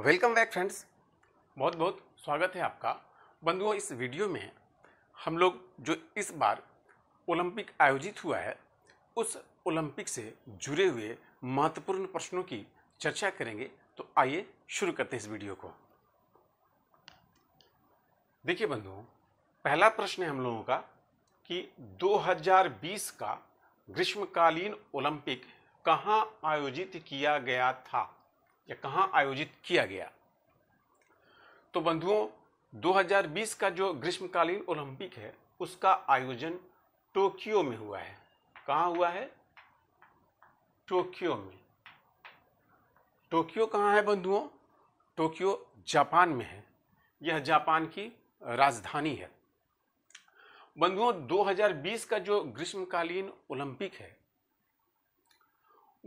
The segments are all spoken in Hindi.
वेलकम बैक फ्रेंड्स बहुत बहुत स्वागत है आपका बंधुओं इस वीडियो में हम लोग जो इस बार ओलंपिक आयोजित हुआ है उस ओलंपिक से जुड़े हुए महत्वपूर्ण प्रश्नों की चर्चा करेंगे तो आइए शुरू करते हैं इस वीडियो को देखिए बंधुओं पहला प्रश्न है हम लोगों का कि 2020 का ग्रीष्मकालीन ओलंपिक कहाँ आयोजित किया गया था या कहाँ आयोजित किया गया तो बंधुओं 2020 का जो ग्रीष्मकालीन ओलंपिक है उसका आयोजन टोक्यो में हुआ है कहाँ हुआ है टोक्यो में टोक्यो कहाँ है बंधुओं टोक्यो जापान में है यह जापान की राजधानी है बंधुओं 2020 का जो ग्रीष्मकालीन ओलंपिक है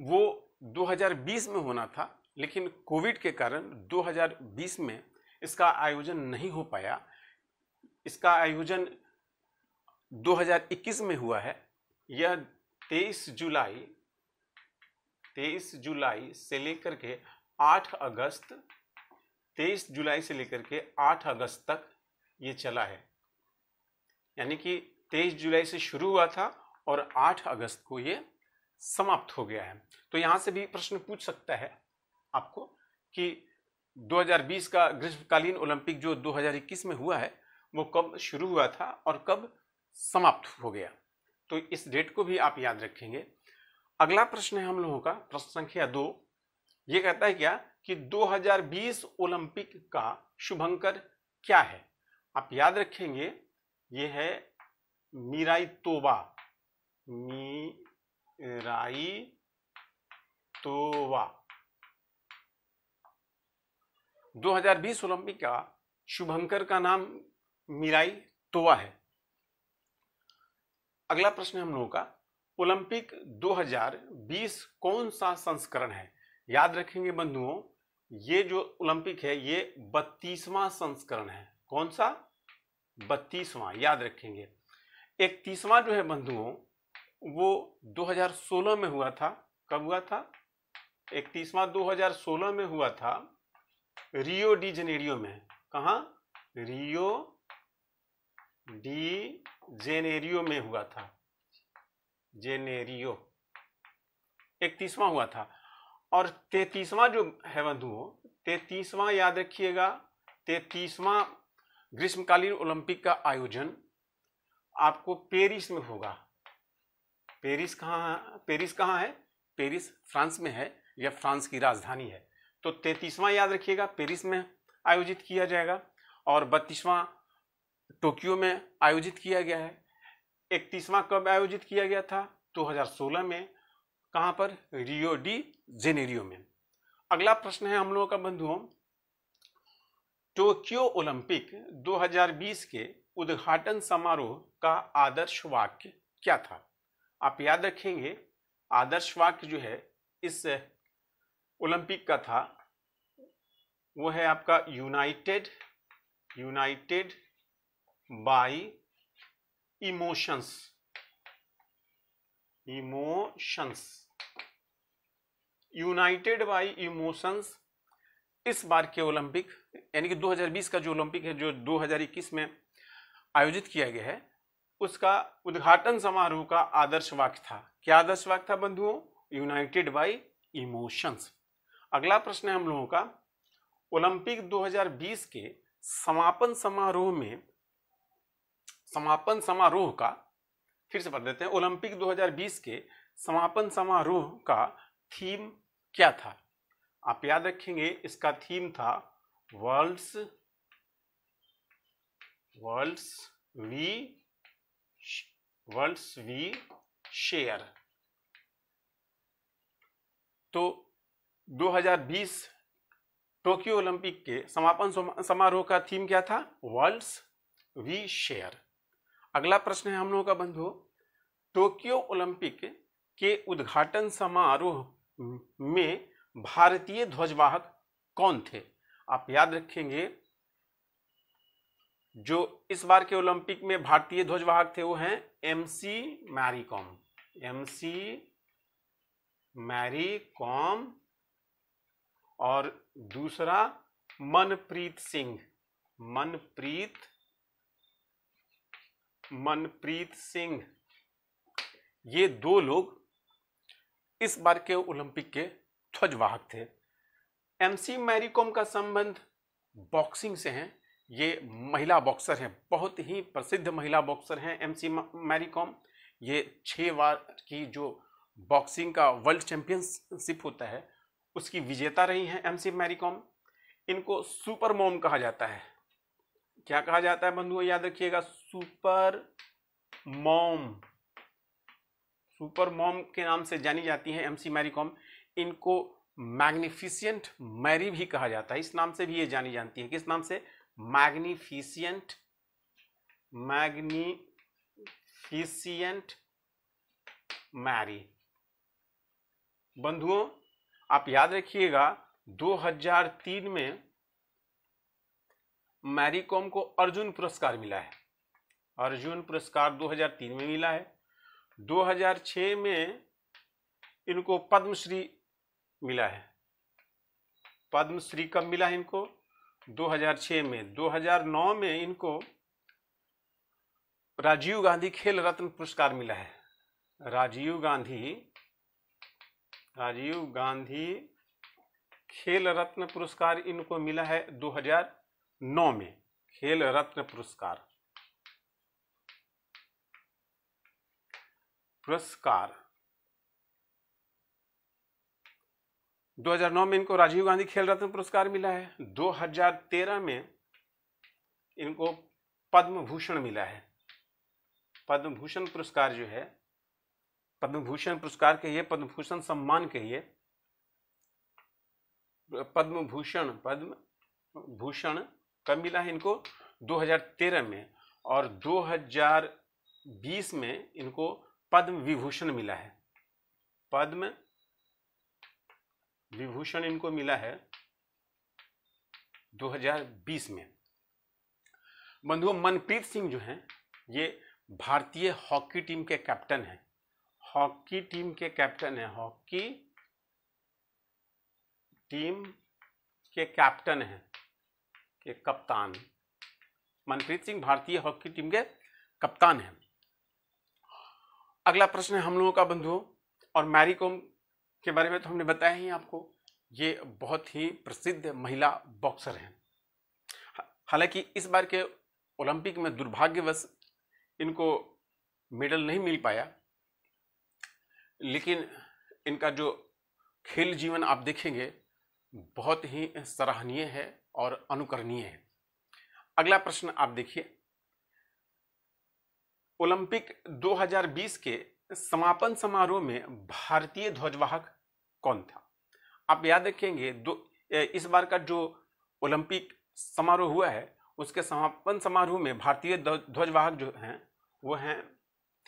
वो 2020 में होना था लेकिन कोविड के कारण 2020 में इसका आयोजन नहीं हो पाया इसका आयोजन 2021 में हुआ है यह 23 जुलाई 23 जुलाई से लेकर के 8 अगस्त 23 जुलाई से लेकर के 8 अगस्त तक ये चला है यानी कि 23 जुलाई से शुरू हुआ था और 8 अगस्त को ये समाप्त हो गया है तो यहाँ से भी प्रश्न पूछ सकता है आपको कि 2020 का ग्रीष्मकालीन ओलंपिक जो 2021 में हुआ है वो कब शुरू हुआ था और कब समाप्त हो गया तो इस डेट को भी आप याद रखेंगे अगला प्रश्न है हम लोगों का प्रश्न संख्या दो ये कहता है क्या कि 2020 ओलंपिक का शुभंकर क्या है आप याद रखेंगे ये है मीराई तोबा मीराई तोबा 2020 ओलंपिक का शुभंकर का नाम मिराई तोवा है अगला प्रश्न हम लोगों का ओलंपिक 2020 कौन सा संस्करण है याद रखेंगे बंधुओं ये जो ओलंपिक है ये बत्तीसवां संस्करण है कौन सा बत्तीसवां याद रखेंगे इकतीसवां जो है बंधुओं वो 2016 में हुआ था कब हुआ था इकतीसवां 2016 में हुआ था रियो डी जेनेरियो में कहा रियो डी जेनेरियो में हुआ था जेनेरियो इकतीसवां हुआ था और तैतीसवां जो है बंधुओं तैतीसवां याद रखिएगा तैतीसवां ग्रीष्मकालीन ओलंपिक का आयोजन आपको पेरिस में होगा पेरिस कहाँ पेरिस कहाँ है पेरिस फ्रांस में है या फ्रांस की राजधानी है तो तैतीसवां याद रखिएगा पेरिस में आयोजित किया जाएगा और बत्तीसवां टोक्यो में आयोजित किया गया है इकतीसवां कब आयोजित किया गया था 2016 में कहा पर रियो डी जेनेरियो में अगला प्रश्न है हम लोगों का बंधुओं टोक्यो ओलंपिक 2020 के उद्घाटन समारोह का आदर्श वाक्य क्या था आप याद रखेंगे आदर्श वाक्य जो है इस ओलंपिक का था वो है आपका united united by emotions emotions united by emotions इस बार के ओलंपिक यानी कि 2020 का जो ओलंपिक है जो 2021 में आयोजित किया गया है उसका उद्घाटन समारोह का आदर्श वाक्य था क्या आदर्श वाक्य था बंधुओं यूनाइटेड बाई इमोशंस अगला प्रश्न है हम लोगों का ओलंपिक 2020 के समापन समारोह में समापन समारोह का फिर से पढ़ देते हैं ओलंपिक 2020 के समापन समारोह का थीम क्या था आप याद रखेंगे इसका थीम था worlds worlds we worlds we share तो 2020 टोक्यो ओलंपिक के समापन समारोह का थीम क्या था वर्ल्ड्स वी शेयर अगला प्रश्न है हम लोगों का बंधु टोक्यो ओलंपिक के उद्घाटन समारोह में भारतीय ध्वजवाहक कौन थे आप याद रखेंगे जो इस बार के ओलंपिक में भारतीय ध्वजवाहक थे वो हैं एमसी मैरी कॉम एमसी मैरी कॉम और दूसरा मनप्रीत सिंह मनप्रीत मनप्रीत सिंह ये दो लोग इस बार के ओलंपिक के ध्वजवाहक थे एमसी सी का संबंध बॉक्सिंग से हैं ये महिला बॉक्सर हैं बहुत ही प्रसिद्ध महिला बॉक्सर हैं एमसी मैरी कॉम ये छः बार की जो बॉक्सिंग का वर्ल्ड चैम्पियनशिप होता है उसकी विजेता रही हैं एम सी मैरी कॉम इनको सुपर मोम कहा जाता है क्या कहा जाता है बंधुओं याद रखिएगा सुपर मोम सुपर मोम के नाम से जानी जाती हैं एम सी मैरी कॉम इनको मैग्निफिशियंट मैरी भी कहा जाता है इस नाम से भी ये जानी जाती है किस नाम से मैग्निफिशियंट मैग्निफिशियंट मैरी बंधुओं आप याद रखिएगा 2003 में मैरी कॉम को अर्जुन पुरस्कार मिला है अर्जुन पुरस्कार 2003 में मिला है 2006 में इनको पद्मश्री मिला है पद्मश्री कब मिला है इनको 2006 में 2009 में इनको राजीव गांधी खेल रत्न पुरस्कार मिला है राजीव गांधी राजीव गांधी खेल रत्न पुरस्कार इनको मिला है 2009 में खेल रत्न पुरस्कार पुरस्कार 2009 में इनको राजीव गांधी खेल रत्न पुरस्कार मिला है 2013 में इनको पद्म भूषण मिला है पद्म भूषण पुरस्कार जो है पद्मभूषण पुरस्कार कहिए पद्मभूषण सम्मान कहिए पद्म भूषण पद्म भूषण कब मिला है इनको 2013 में और 2020 में इनको पद्म विभूषण मिला है पद्म विभूषण इनको मिला है 2020 में बंधुओं मनप्रीत सिंह जो हैं ये भारतीय हॉकी टीम के कैप्टन हैं हॉकी टीम के कैप्टन है हॉकी टीम के कैप्टन है के कप्तान मनप्रीत सिंह भारतीय हॉकी टीम के कप्तान है अगला प्रश्न है हम लोगों का बंधुओं और मैरी कॉम के बारे में तो हमने बताया ही आपको ये बहुत ही प्रसिद्ध महिला बॉक्सर हैं हालांकि इस बार के ओलंपिक में दुर्भाग्यवश इनको मेडल नहीं मिल पाया लेकिन इनका जो खेल जीवन आप देखेंगे बहुत ही सराहनीय है और अनुकरणीय है अगला प्रश्न आप देखिए ओलंपिक 2020 के समापन समारोह में भारतीय ध्वजवाहक कौन था आप याद रखेंगे दो इस बार का जो ओलंपिक समारोह हुआ है उसके समापन समारोह में भारतीय ध्वजवाहक जो हैं वो हैं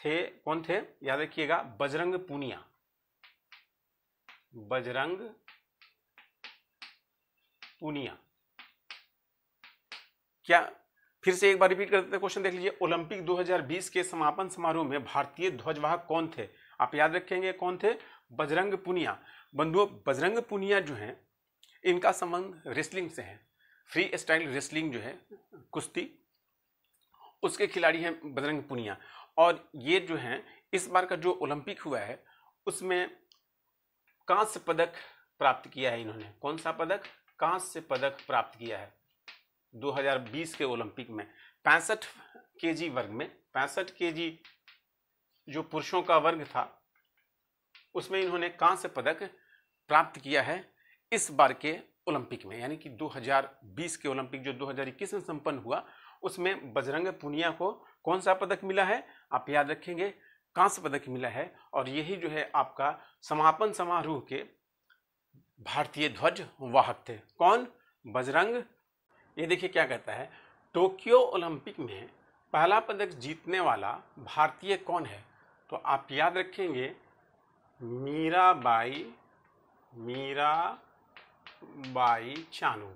थे कौन थे याद रखिएगा बजरंग पुनिया बजरंग पुनिया क्या फिर से एक बार रिपीट कर देते हैं क्वेश्चन देख लीजिए ओलंपिक 2020 के समापन समारोह में भारतीय ध्वजवाहक कौन थे आप याद रखेंगे कौन थे बजरंग पुनिया बंधुओं बजरंग पुनिया जो है इनका संबंध रेसलिंग से है फ्री स्टाइल रेसलिंग जो है कुश्ती उसके खिलाड़ी हैं बजरंग पुनिया और ये जो है इस बार का जो ओलंपिक हुआ है उसमें कांस्य पदक प्राप्त किया है इन्होंने कौन सा पदक कांस्य पदक प्राप्त किया है 2020 के ओलंपिक में पैंसठ के वर्ग में पैंसठ के जो पुरुषों का वर्ग था उसमें इन्होंने कांस्य पदक प्राप्त किया है इस बार के ओलंपिक में यानी कि 2020 के ओलंपिक जो 2021 में संपन्न हुआ उसमें बजरंग पुनिया को कौन सा पदक मिला है आप याद रखेंगे कांस्य पदक मिला है और यही जो है आपका समापन समारोह के भारतीय ध्वज वाहक थे कौन बजरंग ये देखिए क्या कहता है टोक्यो ओलंपिक में पहला पदक जीतने वाला भारतीय कौन है तो आप याद रखेंगे मीराबाई मीराबाई चानू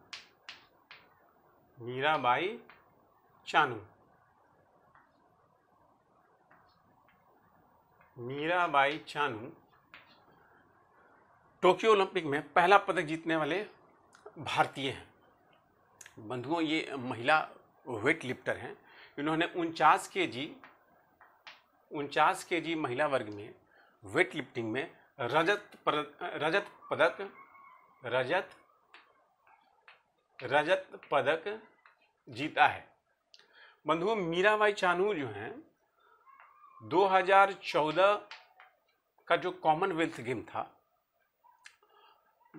मीराबाई चानू मीराबाई चानू टोक्यो ओलंपिक में पहला पदक जीतने वाले भारतीय हैं बंधुओं ये महिला वेट लिफ्टर हैं इन्होंने उनचास के जी उनचास के जी महिला वर्ग में वेट लिफ्टिंग में रजत रजत पदक रजत रजत पदक जीता है बंधुओं मीराबाई चानू जो हैं 2014 का जो कॉमनवेल्थ गेम था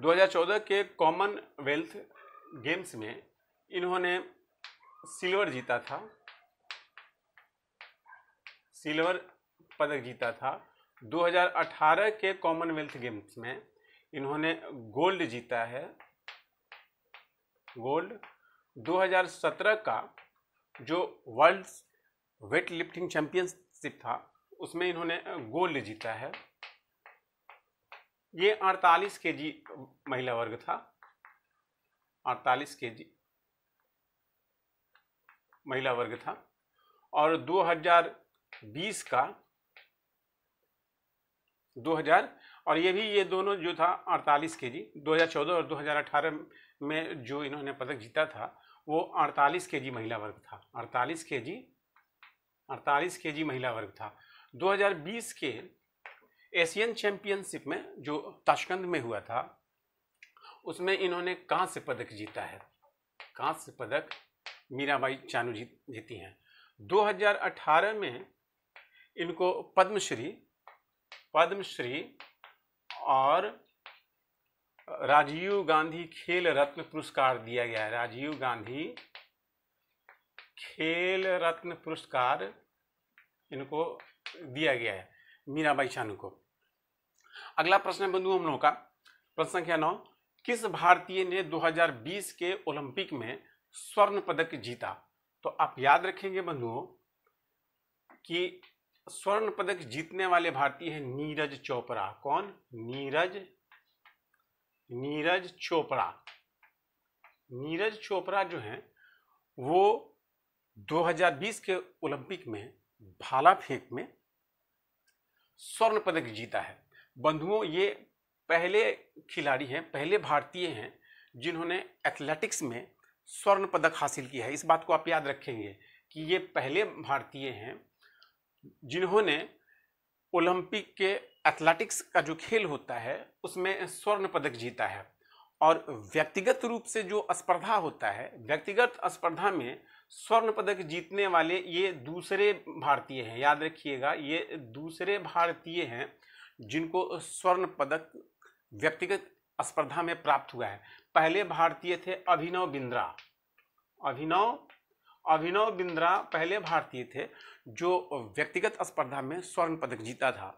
2014 के कॉमनवेल्थ गेम्स में इन्होंने सिल्वर जीता था सिल्वर पदक जीता था 2018 के कॉमनवेल्थ गेम्स में इन्होंने गोल्ड जीता है गोल्ड 2017 का जो world weight lifting championship था उसमें इन्होंने गोल्ड जीता है ये 48 के जी महिला वर्ग था 48 के जी महिला वर्ग था और 2020 का 2000 और ये भी ये दोनों जो था 48 के जी 2014 और 2018 में जो इन्होंने पदक जीता था वो 48 के जी महिला वर्ग था 48 के जी अड़तालीस के जी महिला वर्ग था 2020 के एशियन चैंपियनशिप में जो ताशकंद में हुआ था उसमें इन्होंने कांस्य पदक जीता है कांस्य पदक मीराबाई चानू जीत जीती हैं 2018 में इनको पद्मश्री पद्मश्री और राजीव गांधी खेल रत्न पुरस्कार दिया गया है राजीव गांधी खेल रत्न पुरस्कार इनको दिया गया है मीराबाई शानू को अगला प्रश्न है बंधु हम लोगों का प्रश्न संख्या नौ किस भारतीय ने 2020 के ओलंपिक में स्वर्ण पदक जीता तो आप याद रखेंगे बंधुओं कि स्वर्ण पदक जीतने वाले भारतीय हैं नीरज चोपड़ा कौन नीरज नीरज चोपड़ा नीरज चोपड़ा जो हैं वो 2020 के ओलंपिक में भाला फेंक में स्वर्ण पदक जीता है बंधुओं ये पहले खिलाड़ी हैं पहले भारतीय हैं जिन्होंने एथलेटिक्स में स्वर्ण पदक हासिल किया है इस बात को आप याद रखेंगे कि ये पहले भारतीय हैं जिन्होंने ओलंपिक के एथलेटिक्स का जो खेल होता है उसमें स्वर्ण पदक जीता है और व्यक्तिगत रूप से जो स्पर्धा होता है व्यक्तिगत स्पर्धा में स्वर्ण पदक जीतने वाले ये दूसरे भारतीय हैं याद रखिएगा ये दूसरे भारतीय हैं जिनको स्वर्ण पदक व्यक्तिगत स्पर्धा में प्राप्त हुआ है पहले भारतीय थे अभिनव बिंद्रा अभिनव अभिनव बिंद्रा पहले भारतीय थे जो व्यक्तिगत स्पर्धा में स्वर्ण पदक जीता था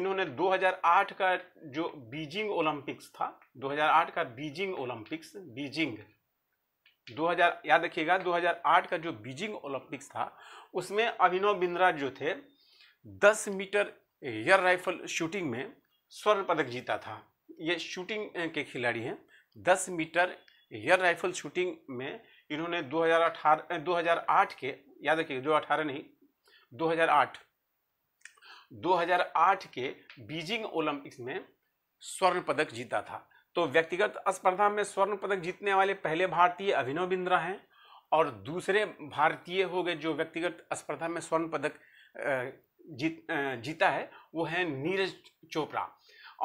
इन्होंने 2008 का जो बीजिंग ओलंपिक्स था 2008 का बीजिंग ओलंपिक्स बीजिंग 2000 याद रखिएगा 2008 का जो बीजिंग ओलंपिक्स था उसमें अभिनव बिंद्रा जो थे 10 मीटर एयर राइफल शूटिंग में स्वर्ण पदक जीता था ये शूटिंग के खिलाड़ी हैं 10 मीटर एयर राइफल शूटिंग में इन्होंने 2018 2008 के याद रखिए अठारह नहीं 2008 2008 के बीजिंग ओलंपिक्स में स्वर्ण पदक जीता था तो व्यक्तिगत स्पर्धा में स्वर्ण पदक जीतने वाले पहले भारतीय अभिनव बिंद्रा हैं और दूसरे भारतीय हो गए जो व्यक्तिगत स्पर्धा में स्वर्ण पदक जीत जीता है वो है नीरज चोपड़ा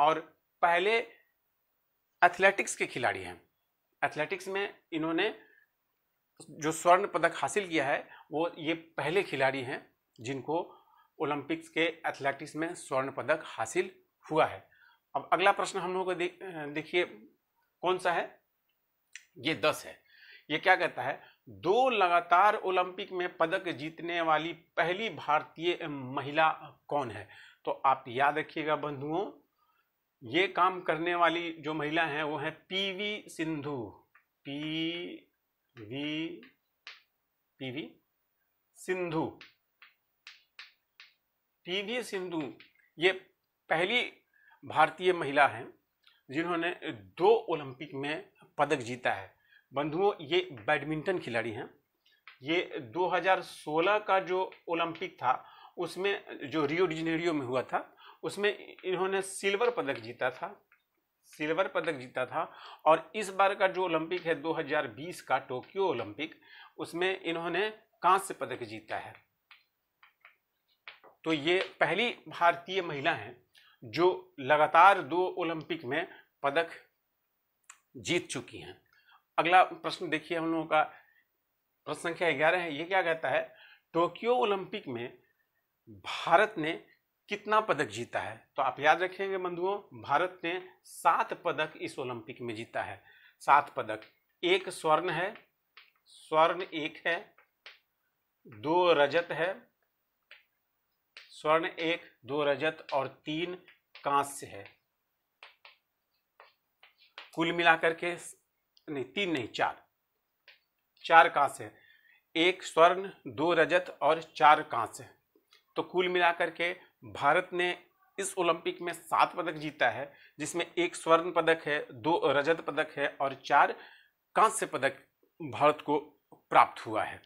और पहले एथलेटिक्स के खिलाड़ी हैं एथलेटिक्स में इन्होंने जो स्वर्ण पदक हासिल किया है वो ये पहले खिलाड़ी हैं जिनको ओलंपिक्स के एथलेटिक्स में स्वर्ण पदक हासिल हुआ है अब अगला प्रश्न हम लोगों को देखिए कौन सा है ये दस है ये क्या कहता है दो लगातार ओलंपिक में पदक जीतने वाली पहली भारतीय महिला कौन है तो आप याद रखिएगा बंधुओं ये काम करने वाली जो महिला है वो है पीवी सिंधु पी वी पीवी सिंधु पीवी सिंधु ये पहली भारतीय महिला हैं जिन्होंने दो ओलंपिक में पदक जीता है बंधुओं ये बैडमिंटन खिलाड़ी हैं ये 2016 का जो ओलंपिक था उसमें जो रियो डिजनेरियो में हुआ था उसमें इन्होंने सिल्वर पदक जीता था सिल्वर पदक जीता था और इस बार का जो ओलंपिक है 2020 का टोक्यो ओलंपिक उसमें इन्होंने कांस्य पदक जीता है तो ये पहली भारतीय महिला हैं जो लगातार दो ओलंपिक में पदक जीत चुकी हैं अगला प्रश्न देखिए हम लोगों का प्रश्न संख्या ग्यारह है ये क्या कहता है टोक्यो ओलंपिक में भारत ने कितना पदक जीता है तो आप याद रखेंगे बंधुओं भारत ने सात पदक इस ओलंपिक में जीता है सात पदक एक स्वर्ण है स्वर्ण एक है दो रजत है स्वर्ण एक दो रजत और तीन कांस्य है कुल मिलाकर के नहीं तीन नहीं चार चार कांस्य है एक स्वर्ण दो रजत और चार कांस्य है तो कुल मिलाकर के भारत ने इस ओलंपिक में सात पदक जीता है जिसमें एक स्वर्ण पदक है दो रजत पदक है और चार कांस्य पदक भारत को प्राप्त हुआ है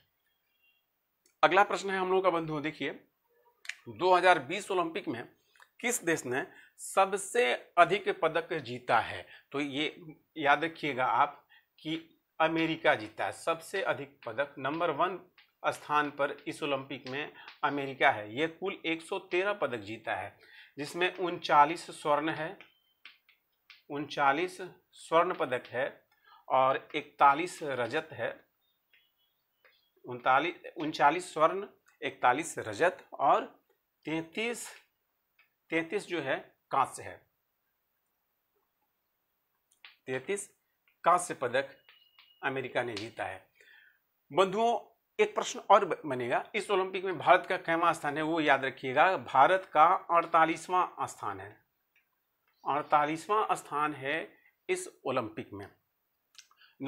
अगला प्रश्न है हम लोगों का बंधु देखिए 2020 ओलंपिक में किस देश ने सबसे अधिक पदक जीता है तो ये याद रखिएगा आप कि अमेरिका जीता है सबसे अधिक पदक नंबर वन स्थान पर इस ओलंपिक में अमेरिका है यह कुल 113 पदक जीता है जिसमें उनचालीस स्वर्ण है उनचालीस स्वर्ण पदक है और इकतालीस रजत है उनतालीस उनचालीस स्वर्ण इकतालीस रजत और तैतीस तैतीस जो है कांस्य है तैतीस कांस्य पदक अमेरिका ने जीता है बंधुओं एक प्रश्न और बनेगा इस ओलंपिक में भारत का कैमा स्थान है वो याद रखिएगा भारत का अड़तालीसवां स्थान है अड़तालीसवां स्थान है इस ओलंपिक में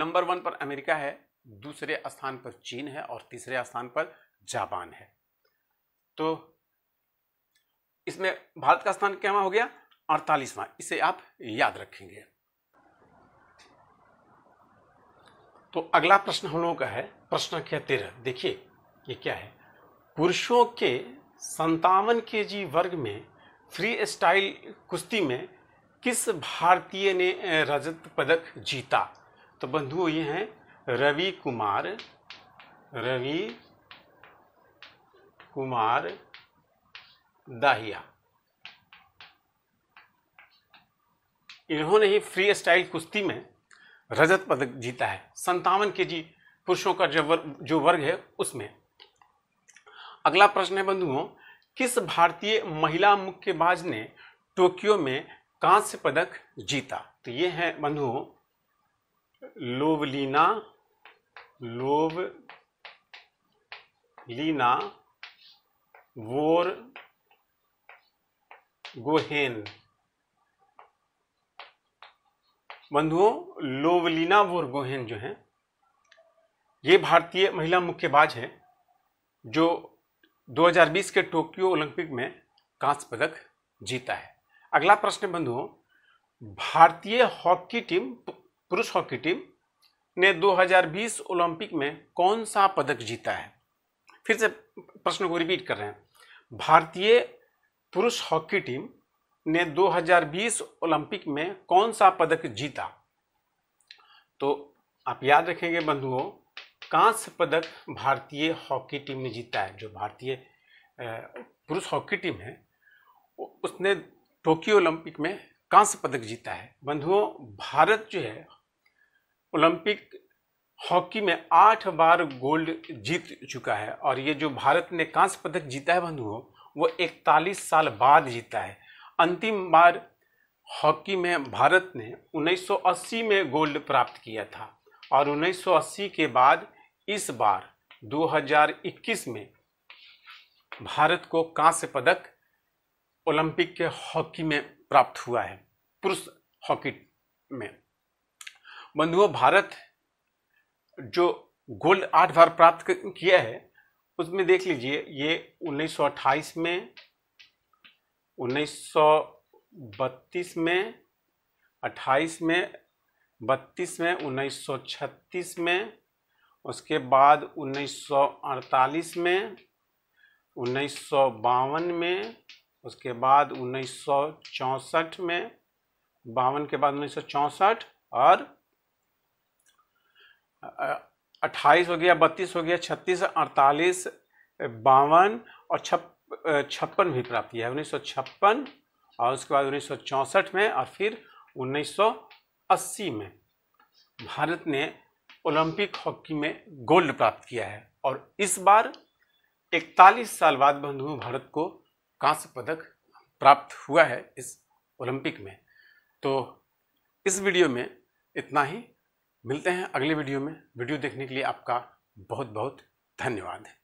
नंबर वन पर अमेरिका है दूसरे स्थान पर चीन है और तीसरे स्थान पर जापान है तो इसमें भारत का स्थान क्या हो गया अड़तालीसवां इसे आप याद रखेंगे तो अगला प्रश्न हम लोगों का है प्रश्न क्या तेरह देखिए ये क्या है पुरुषों के संतावन के जी वर्ग में फ्री स्टाइल कुश्ती में किस भारतीय ने रजत पदक जीता तो बंधुओं ये हैं रवि कुमार रवि कुमार दाहिया इन्होंने ही फ्री स्टाइल कुश्ती में रजत पदक जीता है संतावन के जी पुरुषों का जो वर्ग जो वर्ग है उसमें अगला प्रश्न है बंधुओं किस भारतीय महिला मुक्केबाज ने टोक्यो में कांस्य पदक जीता तो ये है बंधुओं लोवलीना लोवलीना वोर गोहेन बंधुओं लोवलीना गोहेन जो हैं ये भारतीय महिला मुक्केबाज हैं जो 2020 के टोक्यो ओलंपिक में कांस्य पदक जीता है अगला प्रश्न बंधुओं भारतीय हॉकी टीम पुरुष हॉकी टीम ने 2020 ओलंपिक में कौन सा पदक जीता है फिर से प्रश्न को रिपीट कर रहे हैं भारतीय पुरुष हॉकी टीम ने 2020 ओलंपिक में कौन सा पदक जीता तो आप याद रखेंगे बंधुओं कांस्य पदक भारतीय हॉकी टीम ने जीता है जो भारतीय पुरुष हॉकी टीम है उसने टोक्यो ओलंपिक में कांस्य पदक जीता है बंधुओं भारत जो है ओलंपिक हॉकी में आठ बार गोल्ड जीत चुका है और ये जो भारत ने कांस्य पदक जीता है बंधुओं वो 41 साल बाद जीता है अंतिम बार हॉकी में भारत ने 1980 में गोल्ड प्राप्त किया था और 1980 के बाद इस बार 2021 में भारत को कांस्य पदक ओलंपिक के हॉकी में प्राप्त हुआ है पुरुष हॉकी में बंधुओं भारत जो गोल्ड आठ बार प्राप्त किया है उसमें देख लीजिए ये 1928 में 1932 में 28 में 32 में 1936 में उसके बाद 1948 में उन्नीस में उसके बाद उन्नीस में बावन के बाद उन्नीस और अट्ठाईस हो गया बत्तीस हो गया छत्तीस अड़तालीस बावन और छप छप्पन भी प्राप्त किया है उन्नीस सौ छप्पन और उसके बाद उन्नीस सौ चौंसठ में और फिर उन्नीस सौ अस्सी में भारत ने ओलंपिक हॉकी में गोल्ड प्राप्त किया है और इस बार इकतालीस साल बाद बंधु भारत को कांस्य पदक प्राप्त हुआ है इस ओलंपिक में तो इस वीडियो में इतना ही मिलते हैं अगले वीडियो में वीडियो देखने के लिए आपका बहुत बहुत धन्यवाद